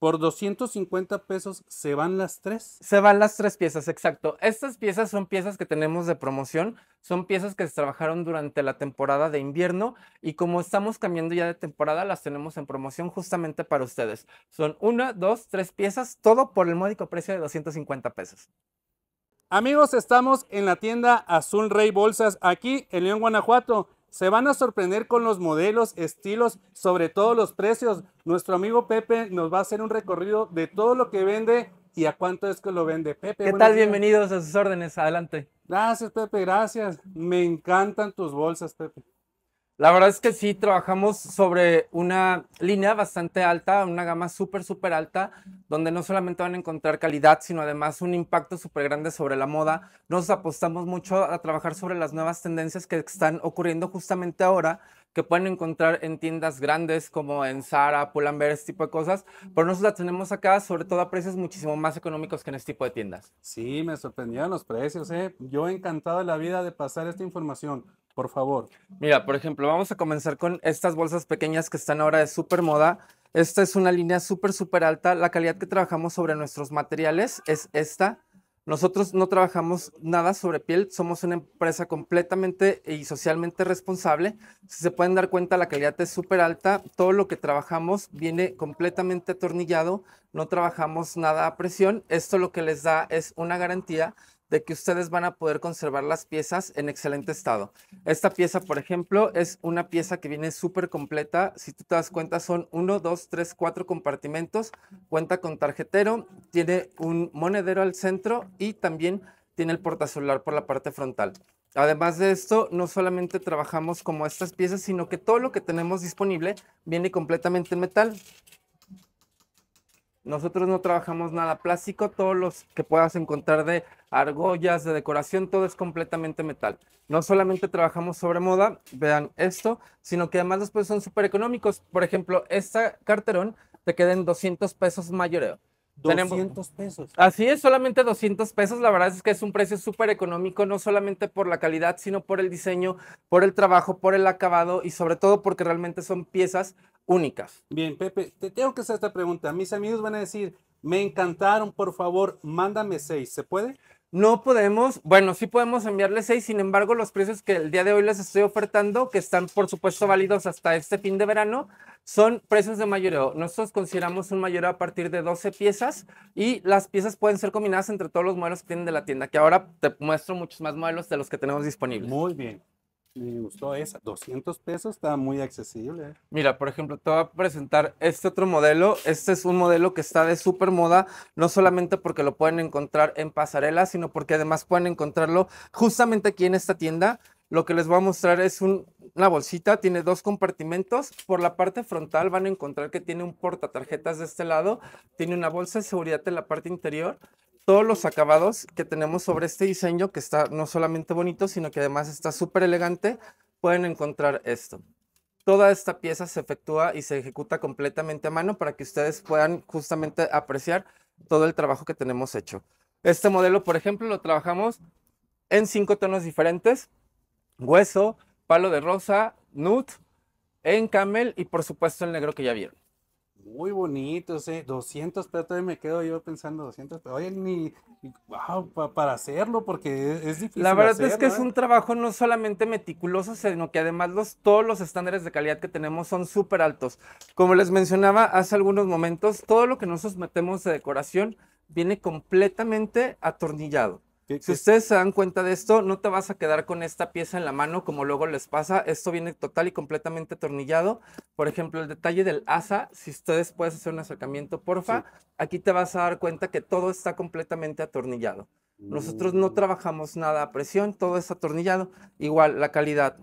Por 250 pesos se van las tres. Se van las tres piezas, exacto. Estas piezas son piezas que tenemos de promoción, son piezas que se trabajaron durante la temporada de invierno y como estamos cambiando ya de temporada, las tenemos en promoción justamente para ustedes. Son una, dos, tres piezas, todo por el módico precio de 250 pesos. Amigos, estamos en la tienda Azul Rey Bolsas, aquí en León, Guanajuato. Se van a sorprender con los modelos, estilos, sobre todo los precios. Nuestro amigo Pepe nos va a hacer un recorrido de todo lo que vende y a cuánto es que lo vende. Pepe. ¿Qué tal? Bienvenidos a sus órdenes. Adelante. Gracias, Pepe. Gracias. Me encantan tus bolsas, Pepe. La verdad es que sí, trabajamos sobre una línea bastante alta, una gama súper, súper alta, donde no solamente van a encontrar calidad, sino además un impacto súper grande sobre la moda. Nos apostamos mucho a trabajar sobre las nuevas tendencias que están ocurriendo justamente ahora, que pueden encontrar en tiendas grandes como en Zara, Pull&Bear, este tipo de cosas, pero nosotros la tenemos acá, sobre todo a precios muchísimo más económicos que en este tipo de tiendas. Sí, me sorprendieron los precios, ¿eh? Yo encantado la vida de pasar esta información por favor. Mira, por ejemplo, vamos a comenzar con estas bolsas pequeñas que están ahora de súper moda. Esta es una línea súper, súper alta. La calidad que trabajamos sobre nuestros materiales es esta. Nosotros no trabajamos nada sobre piel, somos una empresa completamente y socialmente responsable. Si se pueden dar cuenta, la calidad es súper alta. Todo lo que trabajamos viene completamente atornillado, no trabajamos nada a presión. Esto lo que les da es una garantía de que ustedes van a poder conservar las piezas en excelente estado. Esta pieza, por ejemplo, es una pieza que viene súper completa. Si tú te das cuenta, son uno, dos, tres, cuatro compartimentos. Cuenta con tarjetero, tiene un monedero al centro y también tiene el porta portacelular por la parte frontal. Además de esto, no solamente trabajamos como estas piezas, sino que todo lo que tenemos disponible viene completamente en metal. Nosotros no trabajamos nada plástico, todos los que puedas encontrar de argollas, de decoración, todo es completamente metal. No solamente trabajamos sobre moda, vean esto, sino que además los precios son súper económicos. Por ejemplo, esta carterón te queda en 200 pesos mayoreo. 200 pesos. Así es, solamente 200 pesos. La verdad es que es un precio súper económico, no solamente por la calidad, sino por el diseño, por el trabajo, por el acabado y sobre todo porque realmente son piezas únicas. Bien, Pepe, te tengo que hacer esta pregunta. Mis amigos van a decir, me encantaron, por favor, mándame seis, ¿se puede? No podemos, bueno, sí podemos enviarles seis, sin embargo, los precios que el día de hoy les estoy ofertando, que están por supuesto válidos hasta este fin de verano, son precios de mayoreo. Nosotros consideramos un mayoreo a partir de 12 piezas y las piezas pueden ser combinadas entre todos los modelos que tienen de la tienda, que ahora te muestro muchos más modelos de los que tenemos disponibles. Muy bien. Me gustó esa, 200 pesos, está muy accesible. ¿eh? Mira, por ejemplo, te voy a presentar este otro modelo. Este es un modelo que está de súper moda, no solamente porque lo pueden encontrar en pasarela, sino porque además pueden encontrarlo justamente aquí en esta tienda. Lo que les voy a mostrar es una bolsita, tiene dos compartimentos. Por la parte frontal van a encontrar que tiene un porta tarjetas de este lado, tiene una bolsa de seguridad en la parte interior todos los acabados que tenemos sobre este diseño, que está no solamente bonito, sino que además está súper elegante, pueden encontrar esto. Toda esta pieza se efectúa y se ejecuta completamente a mano para que ustedes puedan justamente apreciar todo el trabajo que tenemos hecho. Este modelo, por ejemplo, lo trabajamos en cinco tonos diferentes. Hueso, palo de rosa, nude, en camel y por supuesto el negro que ya vieron muy bonito, 200 ¿eh? pero todavía me quedo yo pensando 200 pero Oye, ni, wow, para hacerlo, porque es, difícil. La verdad es que es ¿eh? un trabajo no solamente meticuloso, sino que además los, todos los estándares de calidad que tenemos son súper altos. Como les mencionaba hace algunos momentos, todo lo que nosotros metemos de decoración viene completamente atornillado. Si ustedes se dan cuenta de esto, no te vas a quedar con esta pieza en la mano como luego les pasa. Esto viene total y completamente atornillado. Por ejemplo, el detalle del asa, si ustedes pueden hacer un acercamiento, porfa, aquí te vas a dar cuenta que todo está completamente atornillado. Nosotros no mm. trabajamos nada a presión, todo es atornillado. Igual, la calidad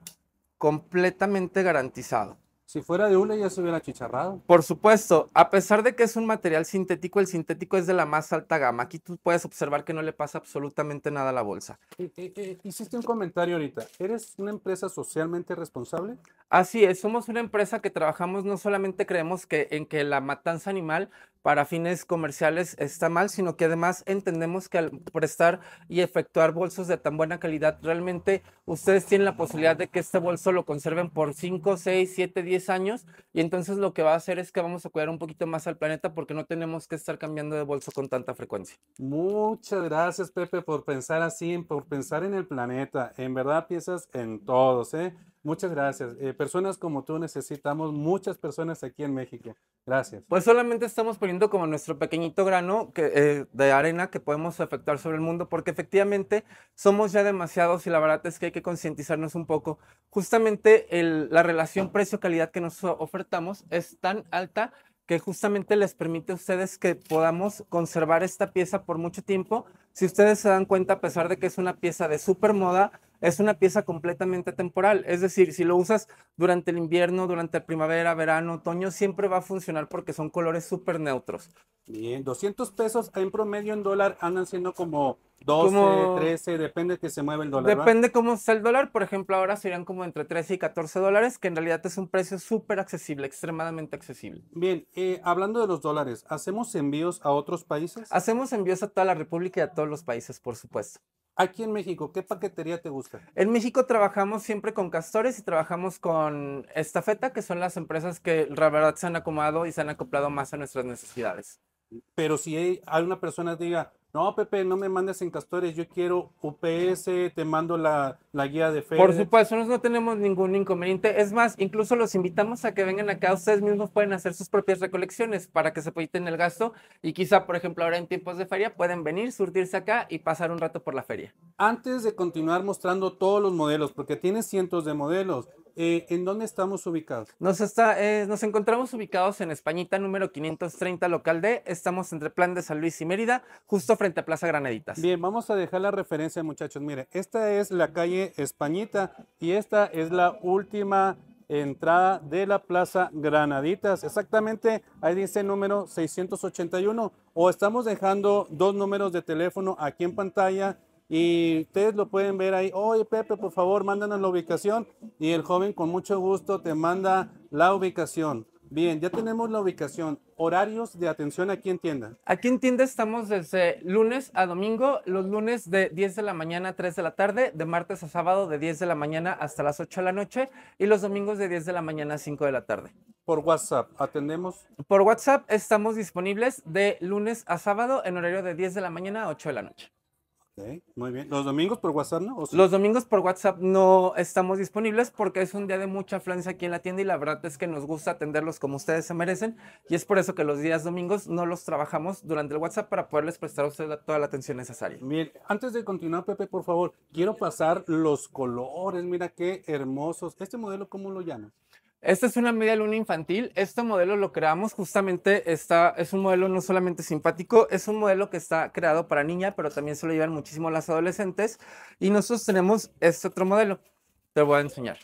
completamente garantizado. Si fuera de hule ya se hubiera chicharrado. Por supuesto, a pesar de que es un material sintético, el sintético es de la más alta gama. Aquí tú puedes observar que no le pasa absolutamente nada a la bolsa. Eh, eh, eh, hiciste un comentario ahorita. ¿Eres una empresa socialmente responsable? Así es, somos una empresa que trabajamos, no solamente creemos que en que la matanza animal para fines comerciales está mal, sino que además entendemos que al prestar y efectuar bolsos de tan buena calidad, realmente ustedes tienen la posibilidad de que este bolso lo conserven por 5, 6, 7, 10 años y entonces lo que va a hacer es que vamos a cuidar un poquito más al planeta porque no tenemos que estar cambiando de bolso con tanta frecuencia. Muchas gracias Pepe por pensar así, por pensar en el planeta. En verdad piensas en todos, ¿eh? Muchas gracias. Eh, personas como tú necesitamos muchas personas aquí en México. Gracias. Pues solamente estamos poniendo como nuestro pequeñito grano que, eh, de arena que podemos afectar sobre el mundo, porque efectivamente somos ya demasiados y la verdad es que hay que concientizarnos un poco. Justamente la relación precio-calidad que nos ofertamos es tan alta que justamente les permite a ustedes que podamos conservar esta pieza por mucho tiempo si ustedes se dan cuenta, a pesar de que es una pieza de super moda, es una pieza completamente temporal. Es decir, si lo usas durante el invierno, durante la primavera, verano, otoño, siempre va a funcionar porque son colores súper neutros. Bien, 200 pesos en promedio en dólar andan siendo como 12, 13, depende que se mueva el dólar. Depende cómo está el dólar. Por ejemplo, ahora serían como entre 13 y 14 dólares, que en realidad es un precio súper accesible, extremadamente accesible. Bien, eh, hablando de los dólares, ¿hacemos envíos a otros países? Hacemos envíos a toda la República y a los países, por supuesto. Aquí en México, ¿qué paquetería te gusta? En México trabajamos siempre con castores y trabajamos con estafeta, que son las empresas que la verdad se han acomodado y se han acoplado más a nuestras necesidades. Pero si hay, hay una persona que diga, no, Pepe, no me mandes en castores, yo quiero UPS, te mando la, la guía de feria. Por supuesto, nosotros no tenemos ningún inconveniente. Es más, incluso los invitamos a que vengan acá, ustedes mismos pueden hacer sus propias recolecciones para que se apoyen el gasto y quizá, por ejemplo, ahora en tiempos de feria pueden venir, surtirse acá y pasar un rato por la feria. Antes de continuar mostrando todos los modelos, porque tiene cientos de modelos, eh, ¿En dónde estamos ubicados? Eh, nos, encontramos ubicados en Españita número 530, local D. Estamos entre Plan de San Luis y Mérida, justo frente a Plaza Granaditas. Bien, vamos a dejar la referencia, muchachos. Mire, esta es la calle Españita y esta es la última entrada de la Plaza Granaditas. Exactamente, ahí dice número 681. O estamos dejando dos números de teléfono aquí en pantalla y ustedes lo pueden ver ahí, oye Pepe, por favor, mándanos la ubicación. Y el joven con mucho gusto te manda la ubicación. Bien, ya tenemos la ubicación. Horarios de atención aquí en tienda. Aquí en tienda estamos desde lunes a domingo, los lunes de 10 de la mañana a 3 de la tarde, de martes a sábado de 10 de la mañana hasta las 8 de la noche y los domingos de 10 de la mañana a 5 de la tarde. Por WhatsApp, ¿atendemos? Por WhatsApp estamos disponibles de lunes a sábado en horario de 10 de la mañana a 8 de la noche muy bien. ¿Los domingos por WhatsApp no? Los domingos por WhatsApp no estamos disponibles porque es un día de mucha afluencia aquí en la tienda y la verdad es que nos gusta atenderlos como ustedes se merecen y es por eso que los días domingos no los trabajamos durante el WhatsApp para poderles prestar a ustedes toda la atención necesaria. Bien, antes de continuar, Pepe, por favor, quiero pasar los colores. Mira qué hermosos. ¿Este modelo cómo lo llamas? Esta es una media luna infantil. Este modelo lo creamos justamente, es un modelo no solamente simpático, es un modelo que está creado para niña, pero también se lo llevan muchísimo las adolescentes. Y nosotros tenemos este otro modelo. Te voy a enseñar.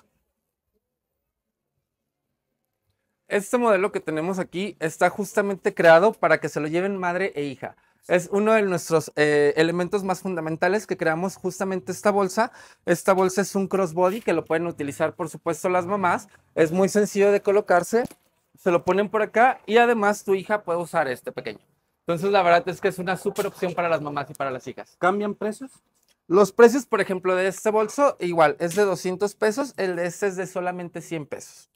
Este modelo que tenemos aquí está justamente creado para que se lo lleven madre e hija. Es uno de nuestros eh, elementos más fundamentales que creamos justamente esta bolsa. Esta bolsa es un crossbody que lo pueden utilizar, por supuesto, las mamás. Es muy sencillo de colocarse. Se lo ponen por acá y además tu hija puede usar este pequeño. Entonces, la verdad es que es una súper opción para las mamás y para las hijas. ¿Cambian precios? Los precios, por ejemplo, de este bolso, igual, es de 200 pesos. El de este es de solamente 100 pesos.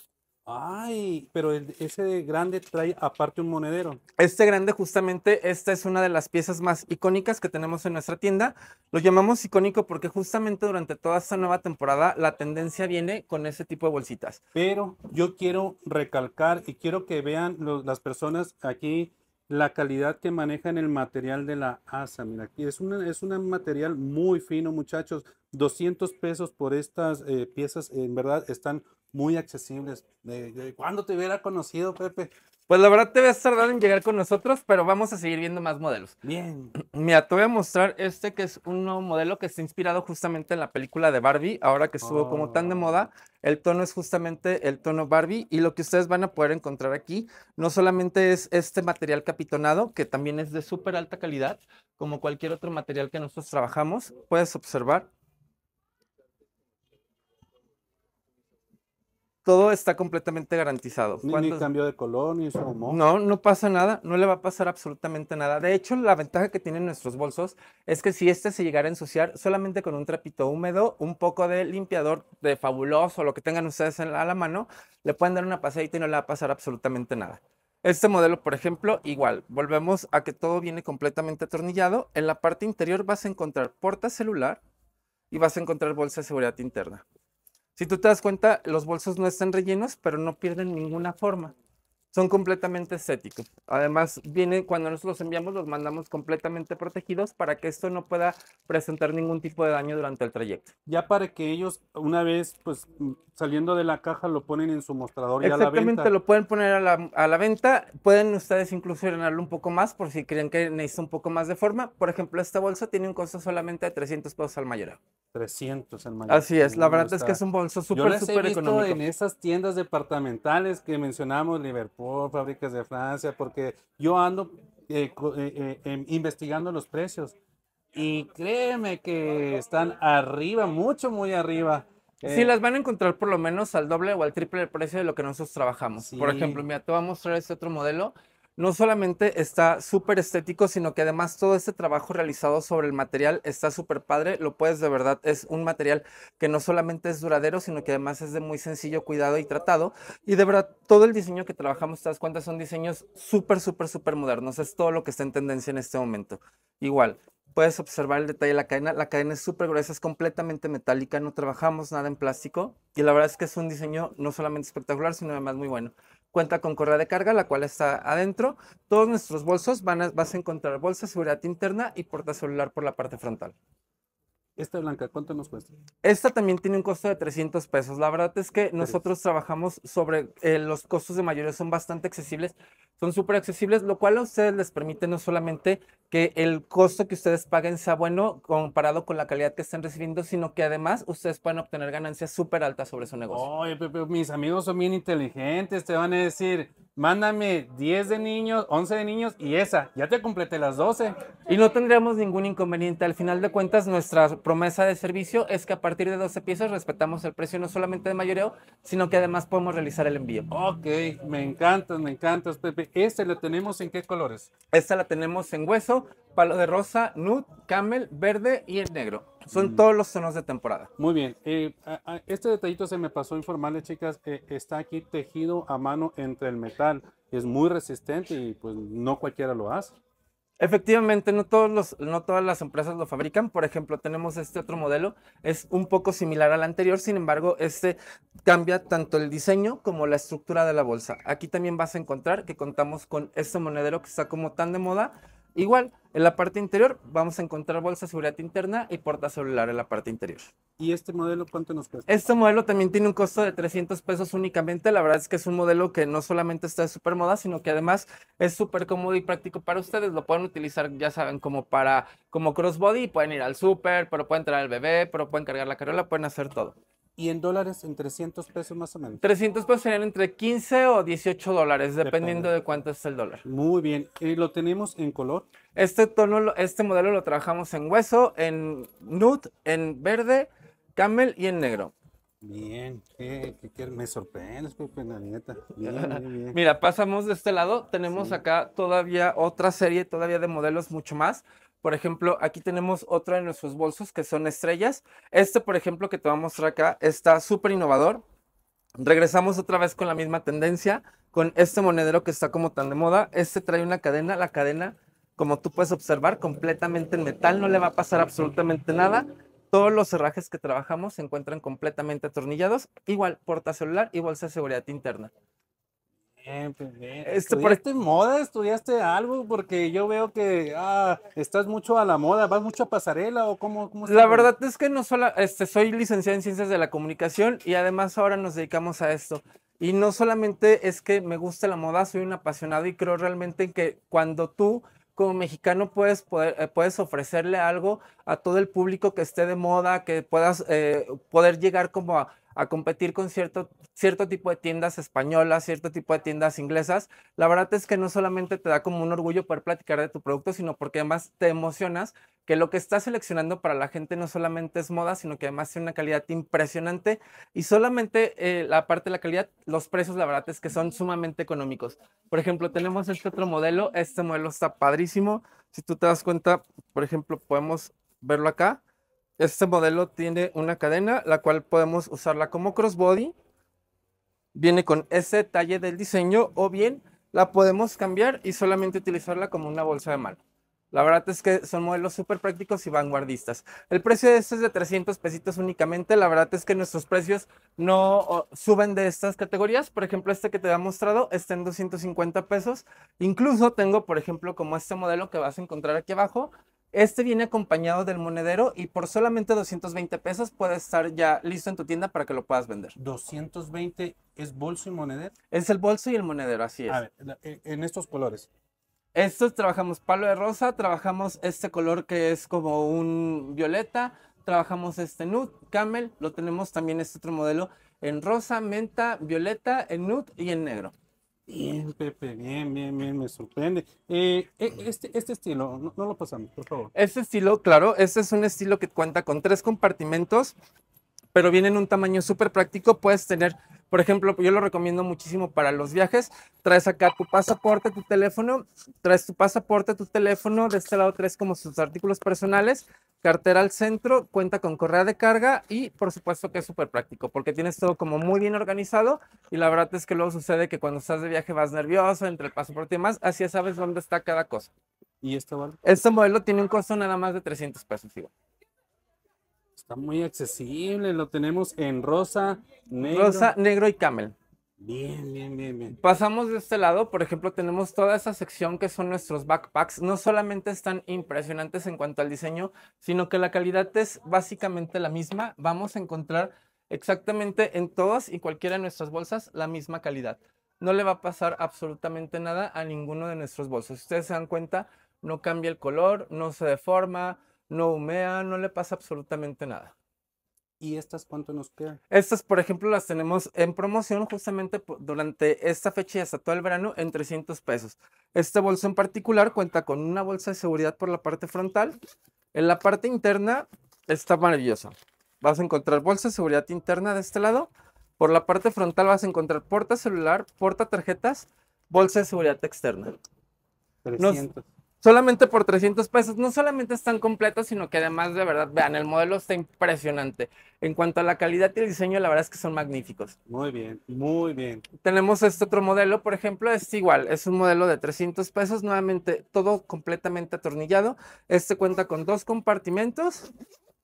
Ay, pero ese grande trae aparte un monedero. Este grande justamente, esta es una de las piezas más icónicas que tenemos en nuestra tienda. Lo llamamos icónico porque justamente durante toda esta nueva temporada la tendencia viene con ese tipo de bolsitas. Pero yo quiero recalcar y quiero que vean las personas aquí la calidad que manejan el material de la asa. Mira, aquí es, una, es un material muy fino, muchachos. 200 pesos por estas eh, piezas, en verdad, están muy accesibles. De, cuando ¿Cuándo te hubiera conocido, Pepe? Pues la verdad te a tardar en llegar con nosotros, pero vamos a seguir viendo más modelos. Bien. Mira, te voy a mostrar este que es un nuevo modelo que está inspirado justamente en la película de Barbie, ahora que estuvo como tan de moda. Ah. El tono es justamente el tono Barbie y lo que ustedes van a poder encontrar aquí no solamente es este material capitonado, que también es de súper alta calidad, como cualquier otro material que nosotros trabajamos. Puedes observar todo está completamente garantizado. Ni, cambio de color, ni humo. No, no pasa nada, no le va a pasar absolutamente nada. De hecho, la ventaja que tienen nuestros bolsos es que si este se llegara a ensuciar, solamente con un trapito húmedo, un poco de limpiador de fabuloso, lo que tengan ustedes a la mano, le pueden dar una pasadita y no le va a pasar absolutamente nada. Este modelo, por ejemplo, igual, volvemos a que todo viene completamente atornillado. En la parte interior vas a encontrar porta celular y vas a encontrar bolsa de seguridad interna. Si tú te das cuenta, los bolsos no están rellenos, pero no pierden ninguna forma son completamente estéticos. Además, vienen, cuando nosotros los enviamos, los mandamos completamente protegidos para que esto no pueda presentar ningún tipo de daño durante el trayecto. Ya para que ellos, una vez pues mm, saliendo de la caja, lo ponen en su mostrador y a la venta. Exactamente, lo pueden poner a la, venta. Pueden ustedes incluso llenarlo un poco más por si creen que necesita un poco más de forma. Por ejemplo, esta bolsa tiene un costo solamente de 300 pesos al mayor. 300 al mayor. Así es, la verdad es que es un bolso súper, súper económico. en esas tiendas departamentales que mencionamos, Liverpool por fábricas de Francia, porque yo ando eh, eh, eh, em, investigando los precios y créeme que están arriba, mucho, muy arriba. si sí, las van a encontrar por lo menos al doble o al triple del precio de lo que nosotros trabajamos. Por ejemplo, mira, te voy a mostrar este otro modelo no solamente está súper estético, sino que además todo este trabajo realizado sobre el material está súper padre, lo puedes de verdad, es un material que no solamente es duradero, sino que además es de muy sencillo cuidado y tratado. Y de verdad, todo el diseño que trabajamos, te das cuenta, son diseños súper, súper, súper modernos, es todo lo que está en tendencia en este momento. Igual, puedes observar el detalle de la cadena. La cadena es súper gruesa, es completamente metálica, no trabajamos nada en plástico. Y la verdad es que es un diseño no solamente espectacular, sino además muy bueno cuenta con correa de carga, la cual está adentro. Todos nuestros bolsos van vas a encontrar bolsa, seguridad interna y porta celular por la parte frontal. Esta blanca, ¿cuánto nos cuesta? Esta también tiene un costo de 300 pesos. La verdad es que nosotros trabajamos sobre eh, los costos de mayoría, son bastante accesibles son súper accesibles, lo cual a ustedes les permite no solamente que el costo que ustedes paguen sea bueno comparado con la calidad que están recibiendo, sino que además ustedes pueden obtener ganancias súper altas sobre su negocio. Oye, Pepe, mis amigos son bien inteligentes, te van a decir, mándame 10 de niños, 11 de niños y esa, ya te completé las 12. Y no tendríamos ningún inconveniente. Al final de cuentas, nuestra promesa de servicio es que a partir de 12 piezas respetamos el precio no solamente de mayoreo, sino que además podemos realizar el envío. Ok, me encantas, me encantas, Pepe. ¿Este lo la tenemos en qué colores? Esta la tenemos en hueso, palo de rosa, nude, camel, verde y el negro. Son mm. todos los tonos de temporada. Muy bien. Eh, este detallito se me pasó informarles, chicas. Eh, está aquí tejido a mano entre el metal. Es muy resistente y pues no cualquiera lo hace. Efectivamente, no, todas las empresas lo fabrican. Por ejemplo, tenemos este otro modelo. Es un poco similar al anterior, sin embargo, este cambia tanto el diseño como la estructura de la bolsa. Aquí también vas a encontrar que contamos con este monedero que está como tan de moda Igual, en la parte interior vamos a encontrar bolsa de seguridad interna y porta celular en la parte interior. ¿Y este modelo cuánto nos cuesta? Este modelo también tiene un costo de 300 pesos únicamente. La verdad es que es un modelo que no solamente está de súper moda, sino que además es súper cómodo y práctico para ustedes. Lo pueden utilizar, ya saben, como para como crossbody. Pueden ir al súper, pero pueden traer al bebé, pero pueden cargar la carola, pueden hacer todo. Y en dólares, en 300 pesos más o menos. 300 pesos serían entre 15 o 18 dólares, dependiendo de cuánto es el dólar. Muy bien. ¿Y lo tenemos en color? Este tono, este modelo lo trabajamos en hueso, en nude, en verde, camel y en negro. Bien, ¿Qué, qué, me sorprendes, pues, la Mira, pasamos de este lado. Tenemos acá todavía otra serie, todavía de modelos mucho más. Por ejemplo, aquí tenemos otra de nuestros bolsos que son estrellas. Este, por ejemplo, que te voy a mostrar acá, está súper innovador. Regresamos otra vez con la misma tendencia, con este monedero que está como tan de moda. Este trae una cadena, la cadena, como tú puedes observar, completamente en metal, no le va a pasar absolutamente nada. Todos los cerrajes que trabajamos se encuentran completamente atornillados, igual porta celular y bolsa de seguridad interna. Pues, este por bien. moda? ¿Estudiaste algo? Porque yo veo que ah, estás mucho a la moda, vas mucho a pasarela o cómo... cómo la verdad es que no solo, este, soy licenciada en ciencias de la comunicación y además ahora nos dedicamos a esto. Y no solamente es que me gusta la moda, soy un apasionado y creo realmente en que cuando tú como mexicano puedes, poder, eh, puedes ofrecerle algo a todo el público que esté de moda, que puedas eh, poder llegar como a a competir con cierto, cierto tipo de tiendas españolas, cierto tipo de tiendas inglesas, la verdad es que no solamente te da como un orgullo poder platicar de tu producto, sino porque además te emocionas que lo que estás seleccionando para la gente no solamente es moda, sino que además tiene una calidad impresionante y solamente eh, la parte de la calidad, los precios la verdad es que son sumamente económicos. Por ejemplo, tenemos este otro modelo, este modelo está padrísimo, si tú te das cuenta, por ejemplo, podemos verlo acá, este modelo tiene una cadena, la cual podemos usarla como crossbody. Viene con ese detalle del diseño o bien la podemos cambiar y solamente utilizarla como una bolsa de mano. La verdad es que son modelos súper prácticos y vanguardistas. El precio de estos es de 300 pesitos únicamente. La verdad es que nuestros precios no suben de estas categorías. Por ejemplo, este que te he mostrado está en 250 pesos. Incluso tengo, por ejemplo, como este modelo que vas a encontrar aquí abajo, este viene acompañado del monedero y por solamente 220 pesos puede estar ya listo en tu tienda para que lo puedas vender. ¿220 es bolso y monedero? Es el bolso y el monedero, así es. A ver, eh, en estos colores. Estos trabajamos palo de rosa, trabajamos este color que es como un violeta, trabajamos este nude, camel, lo tenemos también este otro modelo en rosa, menta, violeta, en nude y en negro. Bien, Pepe, bien, bien, bien, me sorprende. Eh, eh, este, este, estilo, no, no, lo pasamos, por favor. Este estilo, claro, este es un estilo que cuenta con tres compartimentos, pero viene en un tamaño súper práctico. Puedes tener, por ejemplo, yo lo recomiendo muchísimo para los viajes. Traes acá tu pasaporte, tu teléfono, traes tu pasaporte, tu teléfono, de este lado traes como sus artículos personales, Cartera al centro, cuenta con correa de carga y por supuesto que es súper práctico porque tienes todo como muy bien organizado y la verdad es que luego sucede que cuando estás de viaje vas nervioso entre el pasaporte y demás, así sabes dónde está cada cosa. ¿Y este modelo? Este modelo tiene un costo nada más de 300 pesos Está muy accesible, lo tenemos en rosa, negro. Rosa, negro y camel. Bien, bien, bien, bien. Pasamos de este lado, por ejemplo, tenemos toda esa sección que son nuestros backpacks. No solamente están impresionantes en cuanto al diseño, sino que la calidad es básicamente la misma. Vamos a encontrar exactamente en todas y cualquiera de nuestras bolsas la misma calidad. No le va a pasar absolutamente nada a ninguno de nuestros bolsos. ustedes se dan cuenta, no cambia el color, no se deforma, no humea, no le pasa absolutamente nada. ¿Y estas cuánto nos quedan? Estas, por ejemplo, las tenemos en promoción justamente durante esta fecha y hasta todo el verano en 300 pesos. Este bolso en particular cuenta con una bolsa de seguridad por la parte frontal. En la parte interna está maravillosa. Vas a encontrar bolsa de seguridad interna de este lado. Por la parte frontal vas a encontrar porta celular, porta tarjetas, bolsa de seguridad externa. 300 solamente por 300 pesos. No solamente están completos, sino que además de verdad, vean, el modelo está impresionante. En cuanto a la calidad y el diseño, la verdad es que son magníficos. Muy bien, muy bien. Tenemos este otro modelo, por ejemplo, es igual, es un modelo de 300 pesos, nuevamente todo completamente atornillado. Este cuenta con dos compartimentos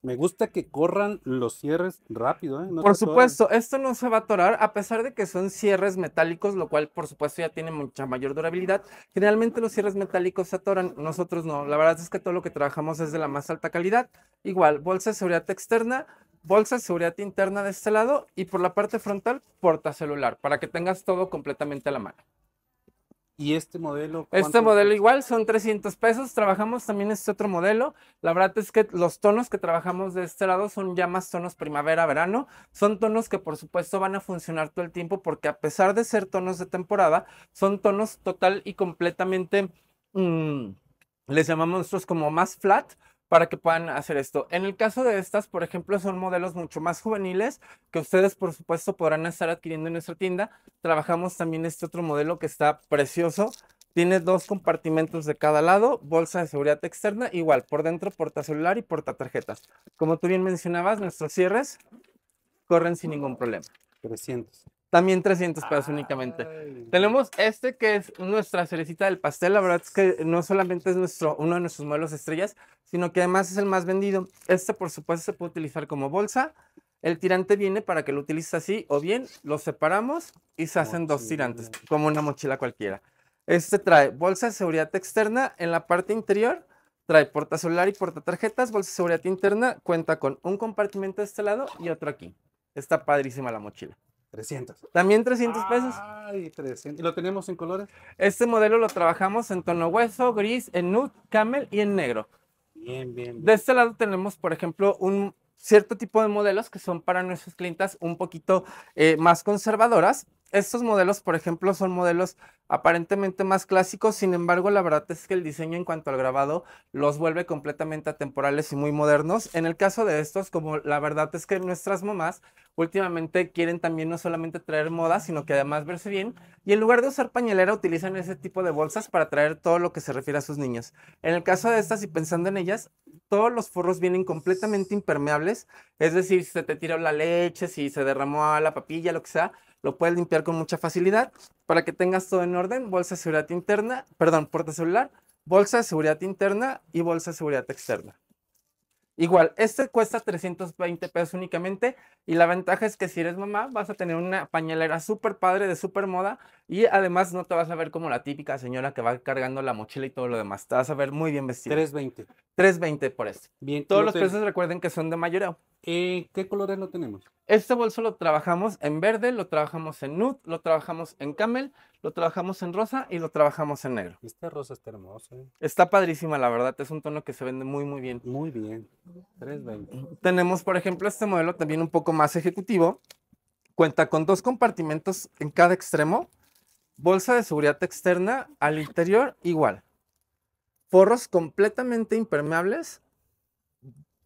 me gusta que corran los cierres rápido, ¿eh? por supuesto, esto no se va a atorar, a pesar de que son cierres metálicos, lo cual por supuesto ya tiene mucha mayor durabilidad. Generalmente los cierres metálicos se atoran, nosotros no. La verdad es que todo lo que trabajamos es de la más alta calidad. Igual, bolsa de seguridad externa, bolsa de seguridad interna de este lado y por la parte frontal, porta celular, para que tengas todo completamente a la mano. ¿Y este modelo? Este modelo igual son 300 pesos. Trabajamos también este otro modelo. La verdad es que los tonos que trabajamos de este lado son ya más tonos primavera-verano. Son tonos que por supuesto van a funcionar todo el tiempo porque a pesar de ser tonos de temporada, son tonos total y completamente... Mm, les llamamos nosotros como más flat, para que puedan hacer esto. En el caso de estas, por ejemplo, son modelos mucho más juveniles que ustedes, por supuesto, podrán estar adquiriendo en nuestra tienda. Trabajamos también este otro modelo que está precioso. Tiene dos compartimentos de cada lado, bolsa de seguridad externa, igual, por dentro porta celular y porta tarjetas. Como tú bien mencionabas, nuestros cierres corren sin ningún problema. 300. También 300 pesos únicamente. Tenemos este que es nuestra cerecita del pastel. La verdad es que no solamente es nuestro, uno de nuestros modelos estrellas, sino que además es el más vendido. Este, por supuesto, se puede utilizar como bolsa. El tirante viene para que lo utilices así, o bien lo separamos y se hacen dos tirantes, como una mochila cualquiera. Este trae bolsa de seguridad externa en la parte interior. Trae porta celular y porta tarjetas, bolsa de seguridad interna, cuenta con un compartimento de este lado y otro aquí. Está padrísima la mochila. 300. También 300 pesos. Ay, 300. ¿Y lo tenemos en colores? Este modelo lo trabajamos en tono hueso, gris, en nude, camel y en negro. Bien, bien, De este lado tenemos, por ejemplo, un cierto tipo de modelos que son para nuestras clientas un poquito eh, más conservadoras estos modelos, por ejemplo, son modelos aparentemente más clásicos, sin embargo, la verdad es que el diseño en cuanto al grabado los vuelve completamente atemporales y muy modernos. En el caso de estos, como la verdad es que nuestras mamás últimamente quieren también no solamente traer moda, sino que además verse bien, y en lugar de usar pañalera utilizan ese tipo de bolsas para traer todo lo que se refiere a sus niños. En el caso de estas y pensando en ellas, todos los forros vienen completamente impermeables, es decir, si se te tiró la leche, si se derramó la papilla, lo que sea, lo puedes limpiar con mucha facilidad para que tengas todo en orden, bolsa de seguridad interna, perdón, puerta celular, bolsa de seguridad interna y bolsa de seguridad externa. Igual, este cuesta 320 pesos únicamente y la ventaja es que si eres mamá vas a tener una pañalera súper padre de súper moda y además no te vas a ver como la típica señora que va cargando la mochila y todo lo demás. Te vas a ver muy bien vestida. 320. 320 por eso Bien. Todos los precios recuerden que son de mayoreo. ¿Y eh, ¿Qué colores no tenemos? Este bolso lo trabajamos en verde, lo trabajamos en nude, lo trabajamos en camel lo trabajamos en rosa y lo trabajamos en negro. Este rosa está hermoso. ¿eh? Está padrísima, la verdad. Es un tono que se vende muy, muy bien. Muy bien. 320. Tenemos, por ejemplo, este modelo también un poco más ejecutivo. Cuenta con dos compartimentos en cada extremo. Bolsa de seguridad externa al interior igual. Forros completamente impermeables.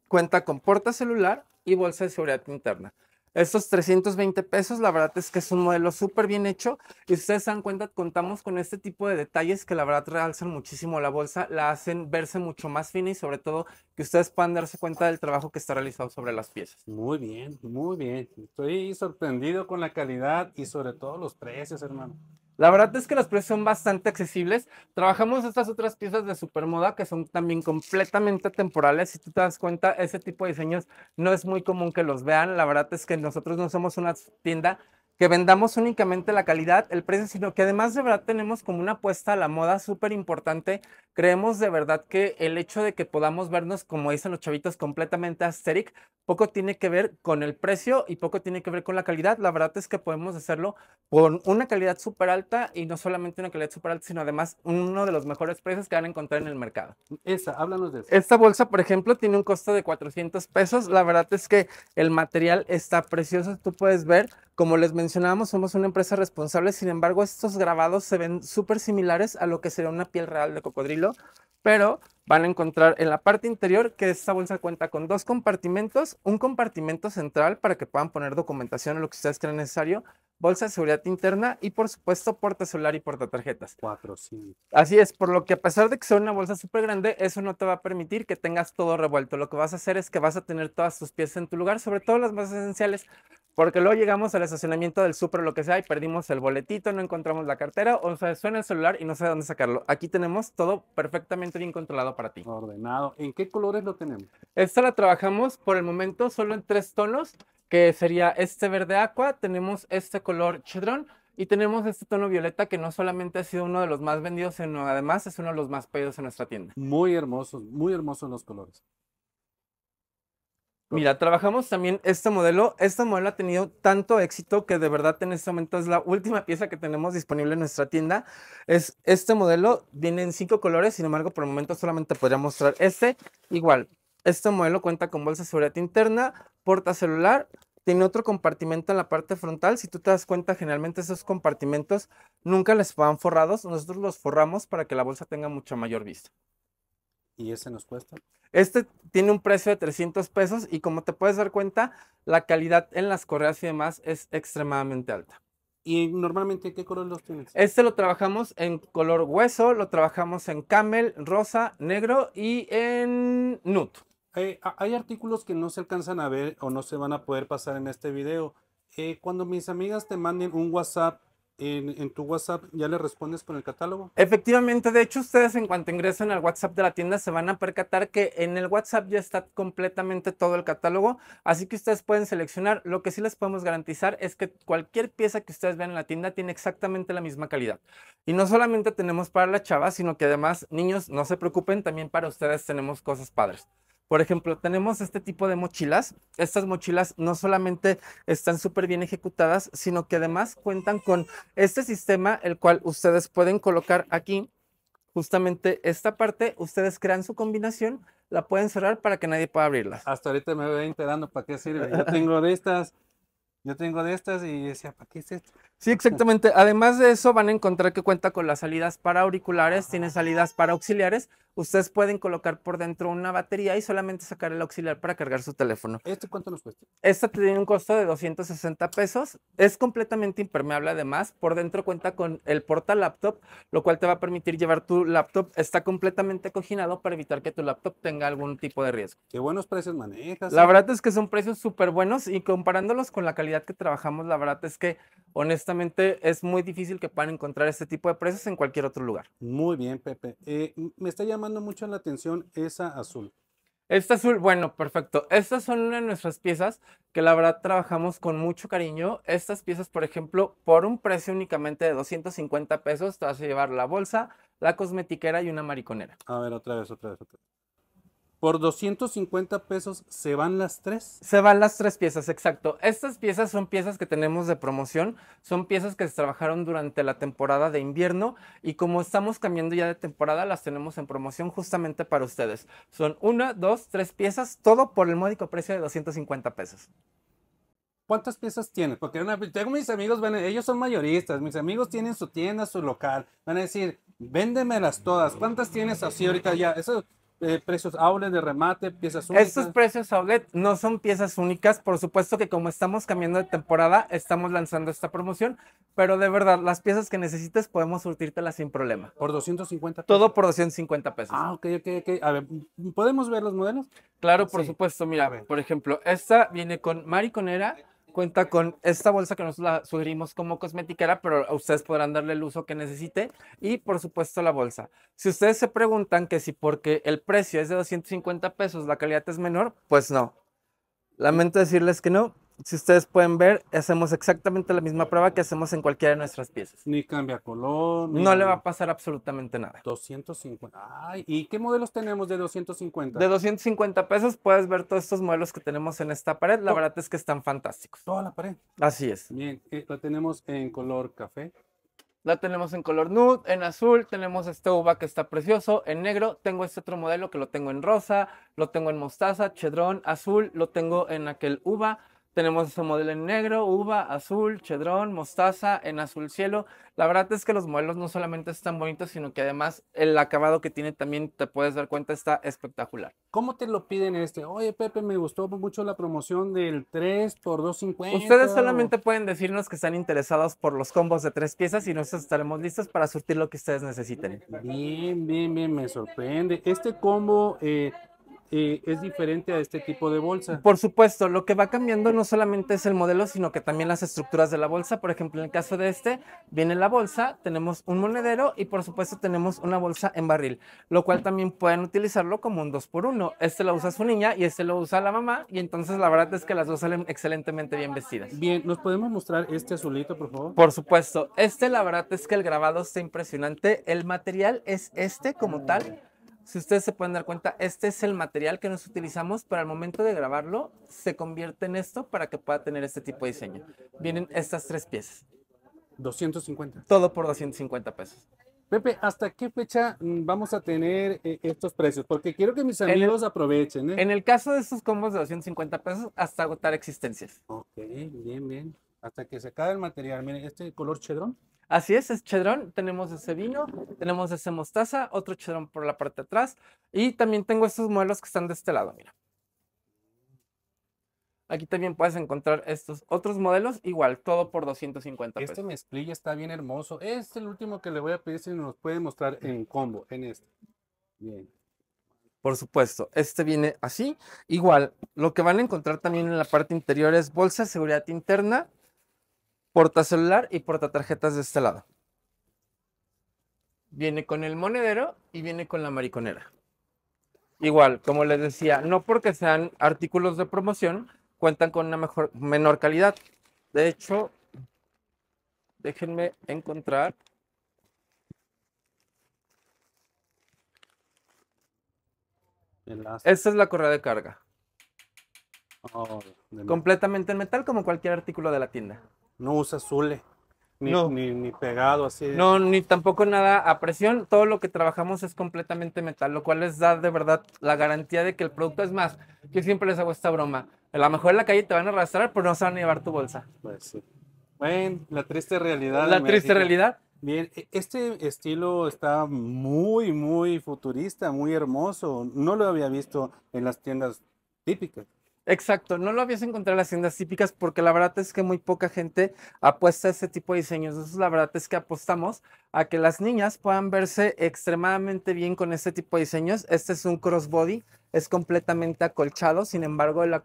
Cuenta con porta celular y bolsa de seguridad interna. Estos 320 pesos, la verdad es que es un modelo súper bien hecho y ustedes se dan cuenta, contamos con este tipo de detalles que la verdad realzan muchísimo la bolsa, la hacen verse mucho más fina y sobre todo que ustedes puedan darse cuenta del trabajo que está realizado sobre las piezas. Muy bien, muy bien. Estoy sorprendido con la calidad y sobre todo los precios, hermano. La verdad es que los precios son bastante accesibles. Trabajamos estas otras piezas de supermoda que son también completamente temporales. Si tú te das cuenta, ese tipo de diseños no es muy común que los vean. La verdad es que nosotros no somos una tienda que vendamos únicamente la calidad, el precio, sino que además de verdad tenemos como una apuesta a la moda súper importante. Creemos de verdad que el hecho de que podamos vernos, como dicen los chavitos, completamente asteric, poco tiene que ver con el precio y poco tiene que ver con la calidad. La verdad es que podemos hacerlo con una calidad súper alta y no solamente una calidad súper alta, sino además uno de los mejores precios que van a encontrar en el mercado. Esa, háblanos de eso. Esta bolsa, por ejemplo, tiene un costo de 400 pesos. La verdad es que el material está precioso. Tú puedes ver, como les mencioné, mencionábamos, somos una empresa responsable, sin embargo, estos grabados se ven súper similares a lo que sería una piel real de cocodrilo, pero van a encontrar en la parte interior que esta bolsa cuenta con dos compartimentos, un compartimento central para que puedan poner documentación o lo que ustedes crean necesario, bolsa de seguridad interna y por supuesto porta celular y porta tarjetas. Cuatro, sí. Así es, por lo que a pesar de que sea una bolsa súper grande, eso no te va a permitir que tengas todo revuelto. Lo que vas a hacer es que vas a tener todas tus piezas en tu lugar, sobre todo las más esenciales. Porque luego llegamos al estacionamiento del súper, lo que sea, y perdimos el boletito, no encontramos la cartera, o sea, suena el celular y no sé dónde sacarlo. Aquí tenemos todo perfectamente bien controlado para ti. Ordenado. ¿En qué colores lo tenemos? Esta la trabajamos por el momento solo en tres tonos, que sería este verde aqua, tenemos este color chedrón, y tenemos este tono violeta que no solamente ha sido uno de los más vendidos, sino además es uno de los más pedidos en nuestra tienda. Muy hermosos, muy hermosos los colores. Mira, trabajamos también este modelo. Este modelo ha tenido tanto éxito que de verdad en este momento es la última pieza que tenemos disponible en nuestra tienda. Es este modelo, viene en cinco colores, sin embargo, por el momento solamente podría mostrar este. Igual, este modelo cuenta con bolsa de seguridad interna, porta celular, tiene otro compartimento en la parte frontal. Si tú te das cuenta, generalmente esos compartimentos nunca les van forrados. Nosotros los forramos para que la bolsa tenga mucha mayor vista. ¿Y ese nos cuesta? Este tiene un precio de 300 pesos y como te puedes dar cuenta, la calidad en las correas y demás es extremadamente alta. ¿Y normalmente qué color los tienes? Este lo trabajamos en color hueso, lo trabajamos en camel, rosa, negro y en nude. Eh, hay artículos que no se alcanzan a ver o no se van a poder pasar en este video. Eh, cuando mis amigas te manden un WhatsApp en, tu WhatsApp ya le respondes con el catálogo. Efectivamente, de hecho ustedes en cuanto ingresen al WhatsApp de la tienda se van a percatar que en el WhatsApp ya está completamente todo el catálogo, así que ustedes pueden seleccionar. Lo que sí les podemos garantizar es que cualquier pieza que ustedes vean en la tienda tiene exactamente la misma calidad. Y no solamente tenemos para la chava, sino que además, niños, no se preocupen, también para ustedes tenemos cosas padres. Por ejemplo, tenemos este tipo de mochilas. Estas mochilas no solamente están súper bien ejecutadas, sino que además cuentan con este sistema, el cual ustedes pueden colocar aquí justamente esta parte, ustedes crean su combinación, la pueden cerrar para que nadie pueda abrirla. Hasta ahorita me voy enterando para qué sirve. Yo tengo de estas yo tengo de estas y decía, ¿para qué es esto? Sí, exactamente. Además de eso, van a encontrar que cuenta con las salidas para auriculares, tiene salidas para auxiliares. Ustedes pueden colocar por dentro una batería y solamente sacar el auxiliar para cargar su teléfono. ¿Este cuánto nos cuesta? Esta tiene un costo de 260 pesos. Es completamente impermeable además. Por dentro cuenta con el porta laptop, lo cual te va a permitir llevar tu laptop. Está completamente coginado para evitar que tu laptop tenga algún tipo de riesgo. Qué buenos precios manejas. La verdad es que son precios súper buenos y comparándolos con la calidad que trabajamos, la verdad es que honestamente es muy difícil que puedan encontrar este tipo de precios en cualquier otro lugar. Muy bien, Pepe. Eh, me está llamando mucho la atención esa azul. Esta azul, bueno, perfecto. Estas son una de nuestras piezas que la verdad trabajamos con mucho cariño. Estas piezas, por ejemplo, por un precio únicamente de 250 pesos, te vas a llevar la bolsa, la cosmetiquera y una mariconera. A ver, otra vez, otra vez, otra vez. Por 250 pesos se van las tres. Se van las tres piezas, exacto. Estas piezas son piezas que tenemos de promoción, son piezas que se trabajaron durante la temporada de invierno y como estamos cambiando ya de temporada, las tenemos en promoción justamente para ustedes. Son una, dos, tres piezas, todo por el módico precio de 250 pesos. ¿Cuántas piezas tienes? Porque tengo mis amigos, ellos son mayoristas, mis amigos tienen su tienda, su local, van a decir, véndemelas todas, ¿cuántas tienes así ahorita ya? Eso precios outlet de remate, piezas únicas. Estos precios outlet no son piezas únicas, por supuesto que como estamos cambiando de temporada, estamos lanzando esta promoción, pero de verdad, las piezas que necesites podemos surtírtelas sin problema. ¿Por 250 pesos? Todo por 250 pesos. Ah, ok, ok, ok. A ver, ¿podemos ver los modelos? Claro, por supuesto, mira, por ejemplo, esta viene con mariconera, cuenta con esta bolsa que nos la sugerimos como cosmetiquera, pero ustedes podrán darle el uso que necesite y por supuesto la bolsa. Si ustedes se preguntan que si porque el precio es de 250 pesos la calidad es menor, pues no. Lamento decirles que no, si ustedes pueden ver, hacemos exactamente la misma prueba que hacemos en cualquiera de nuestras piezas. Ni cambia color. Ni no le va a pasar absolutamente nada. 250. Ay, ¿y qué modelos tenemos de 250? De 250 pesos puedes ver todos estos modelos que tenemos en esta pared. La oh. verdad es que están fantásticos. Toda la pared. Así es. Bien, eh, la tenemos en color café. La tenemos en color nude, en azul, tenemos este uva que está precioso, en negro, tengo este otro modelo que lo tengo en rosa, lo tengo en mostaza, chedrón, azul, lo tengo en aquel uva. Tenemos este modelo en negro, uva, azul, chedrón, mostaza, en azul cielo. La verdad es que los modelos no solamente están bonitos, sino que además el acabado que tiene también, te puedes dar cuenta, está espectacular. ¿Cómo te lo piden este? Oye, Pepe, me gustó mucho la promoción del 3 por 250. Ustedes solamente pueden decirnos que están interesados por los combos de tres piezas y nosotros estaremos listos para surtir lo que ustedes necesiten. Bien, bien, bien, me sorprende. Este combo... Eh, eh, es diferente a este tipo de bolsa. Por supuesto, lo que va cambiando no solamente es el modelo, sino que también las estructuras de la bolsa. Por ejemplo, en el caso de este, viene la bolsa, tenemos un monedero y por supuesto tenemos una bolsa en barril, lo cual también pueden utilizarlo como un 2x1. Este lo usa su niña y este lo usa la mamá y entonces la verdad es que las dos salen excelentemente bien vestidas. Bien, ¿nos podemos mostrar este azulito, por favor? Por supuesto, este la verdad es que el grabado está impresionante. El material es este como tal si ustedes se pueden dar cuenta, este es el material que nos utilizamos, pero al momento de grabarlo se convierte en esto para que pueda tener este tipo de diseño. Vienen estas tres piezas. 250. Todo por 250 pesos. Pepe, ¿hasta qué fecha mm, vamos a tener eh, estos precios? Porque quiero que mis amigos aprovechen. ¿eh? En el caso de estos combos de 250 pesos, hasta agotar existencias. Ok, bien, bien. Hasta que se acabe el material. Miren, este color chedrón. Así es, es chedrón. Tenemos ese vino, tenemos ese mostaza, otro chedrón por la parte de atrás. Y también tengo estos modelos que están de este lado, mira. Aquí también puedes encontrar estos otros modelos, igual, todo por 250 este pesos. Este mezclilla está bien hermoso. es el último que le voy a pedir si nos puede mostrar en combo, en este. Bien. Por supuesto, este viene así. Igual, lo que van a encontrar también en la parte interior es bolsa de seguridad interna, porta celular y porta tarjetas de este lado. Viene con el monedero y viene con la mariconera. Igual, como les decía, no porque sean artículos de promoción, cuentan con una mejor, menor calidad. De hecho, déjenme encontrar Esta es la correa de carga. Oh, Completamente en metal, como cualquier artículo de la tienda no usa azule, Ni, ni, pegado así. No, ni tampoco nada a presión. Todo lo que trabajamos es completamente metal, lo cual les da de verdad la garantía de que el producto es más. Yo siempre les hago esta broma. A lo mejor en la calle te van a arrastrar, pero no se van a llevar tu bolsa. Pues sí. Bueno, la triste realidad. La triste realidad. Bien, e, este estilo está muy, muy futurista, muy hermoso. No lo había visto en las tiendas típicas. Exacto, no lo habías encontrado en las tiendas típicas porque la verdad es que muy poca gente apuesta a ese tipo de diseños. Entonces, la verdad es que apostamos a que las niñas puedan verse extremadamente bien con este tipo de diseños. Este es un crossbody, es completamente acolchado, sin embargo, el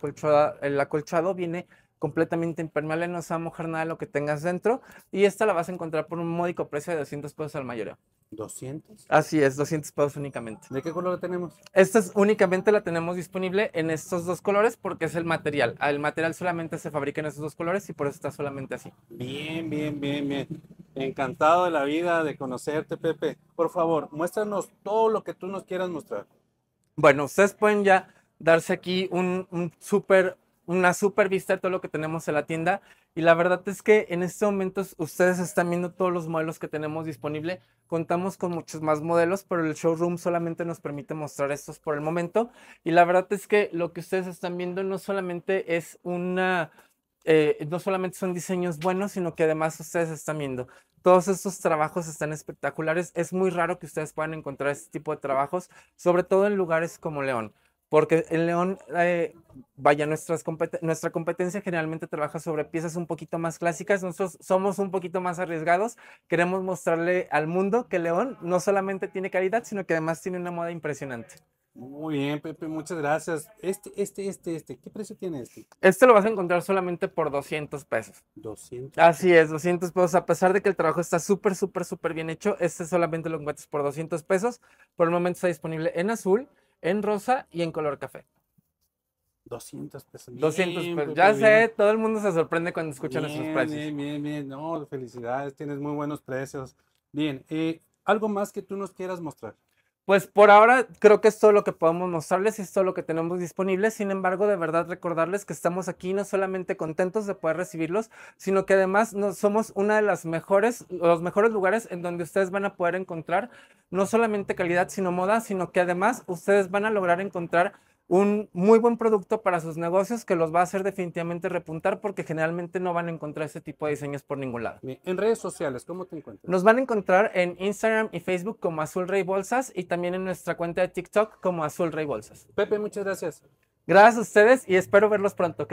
el acolchado viene completamente impermeable, no se va a mojar nada de lo que tengas dentro. Y esta la vas a encontrar por un módico precio de 200 pesos al mayor ¿200? Así es, 200 pesos únicamente. ¿De qué color la tenemos? Esta únicamente la tenemos disponible en estos dos colores porque es el material. El material solamente se fabrica en estos dos colores y por eso está solamente así. Bien, bien, bien, bien. Encantado de la vida de conocerte, Pepe. Por favor, muéstranos todo lo que tú nos quieras mostrar. Bueno, ustedes pueden ya darse aquí un, un súper una super vista de todo lo que tenemos en la tienda. Y la verdad es que en este momento ustedes están viendo todos los modelos que tenemos disponible. Contamos con muchos más modelos, pero el showroom solamente nos permite mostrar estos por el momento. Y la verdad es que lo que ustedes están viendo no solamente es una... Eh, no solamente son diseños buenos, sino que además ustedes están viendo todos estos trabajos están espectaculares. Es muy raro que ustedes puedan encontrar este tipo de trabajos, sobre todo en lugares como León. Porque el León, eh, vaya, nuestras nuestra competencia generalmente trabaja sobre piezas un poquito más clásicas. Nosotros somos un poquito más arriesgados. Queremos mostrarle al mundo que León no solamente tiene calidad, sino que además tiene una moda impresionante. Muy bien, Pepe, muchas gracias. Este, este, este, este, ¿qué precio tiene este? Este lo vas a encontrar solamente por 200 pesos. 200. Así es, 200 pesos. A pesar de que el trabajo está súper, súper, súper bien hecho, este solamente lo encuentras por 200 pesos. Por el momento está disponible en azul en rosa y en color café. 200 pesos. 200 pesos. Ya sé, todo el mundo se sorprende cuando escucha nuestros precios. Bien, bien, bien. No, felicidades, tienes muy buenos precios. Bien, eh, ¿algo más que tú nos quieras mostrar? pues por ahora creo que es todo lo que podemos mostrarles y es todo lo que tenemos disponible. Sin embargo, de verdad recordarles que estamos aquí no solamente contentos de poder recibirlos, sino que además no, somos una de las mejores, los mejores lugares en donde ustedes van a poder encontrar no solamente calidad, sino moda, sino que además ustedes van a lograr encontrar un muy buen producto para sus negocios que los va a hacer definitivamente repuntar porque generalmente no van a encontrar ese tipo de diseños por ningún lado. En redes sociales, ¿cómo te encuentras? Nos van a encontrar en Instagram y Facebook como Azul Rey Bolsas y también en nuestra cuenta de TikTok como Azul Rey Bolsas. Pepe, muchas gracias. Gracias a ustedes y espero verlos pronto.